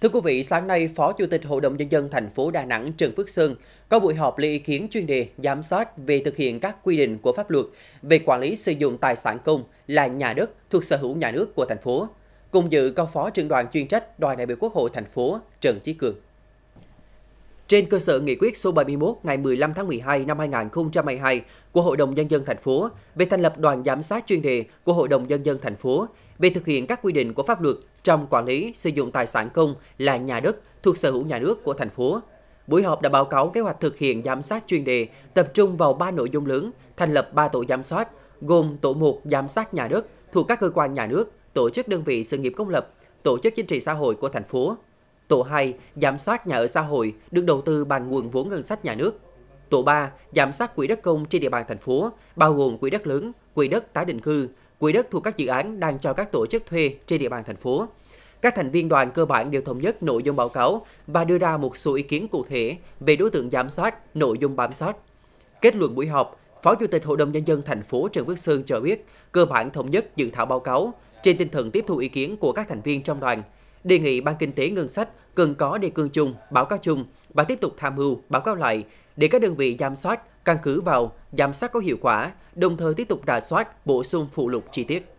Thưa quý vị, sáng nay, Phó Chủ tịch Hội đồng Nhân dân thành phố Đà Nẵng Trần Phước Sơn có buổi họp lấy ý kiến chuyên đề giám sát về thực hiện các quy định của pháp luật về quản lý sử dụng tài sản công là nhà đất thuộc sở hữu nhà nước của thành phố. Cùng dự có Phó trưởng đoàn chuyên trách Đoàn đại biểu Quốc hội thành phố Trần Chí Cường. Trên cơ sở nghị quyết số 71 ngày 15 tháng 12 năm 2022 của Hội đồng Nhân dân thành phố về thành lập đoàn giám sát chuyên đề của Hội đồng Nhân dân thành phố về thực hiện các quy định của pháp luật trong quản lý sử dụng tài sản công là nhà đất thuộc sở hữu nhà nước của thành phố. Buổi họp đã báo cáo kế hoạch thực hiện giám sát chuyên đề tập trung vào ba nội dung lớn, thành lập 3 tổ giám sát, gồm tổ 1 giám sát nhà đất thuộc các cơ quan nhà nước, tổ chức đơn vị sự nghiệp công lập, tổ chức chính trị xã hội của thành phố, Tổ 2, giám sát nhà ở xã hội được đầu tư bằng nguồn vốn ngân sách nhà nước. Tổ 3, giám sát quỹ đất công trên địa bàn thành phố, bao gồm quỹ đất lớn, quỹ đất tái định cư, quỹ đất thuộc các dự án đang cho các tổ chức thuê trên địa bàn thành phố. Các thành viên đoàn cơ bản đều thống nhất nội dung báo cáo và đưa ra một số ý kiến cụ thể về đối tượng giám sát, nội dung bám sát. Kết luận buổi họp, Phó Chủ tịch Hội đồng Nhân dân thành phố Trần Viết Sơn cho biết, cơ bản thống nhất dự thảo báo cáo, trên tinh thần tiếp thu ý kiến của các thành viên trong đoàn, đề nghị Ban Kinh tế Ngân sách cần có đề cương chung, báo cáo chung và tiếp tục tham mưu, báo cáo lại để các đơn vị giám sát căn cứ vào, giám sát có hiệu quả, đồng thời tiếp tục rà soát, bổ sung phụ lục chi tiết.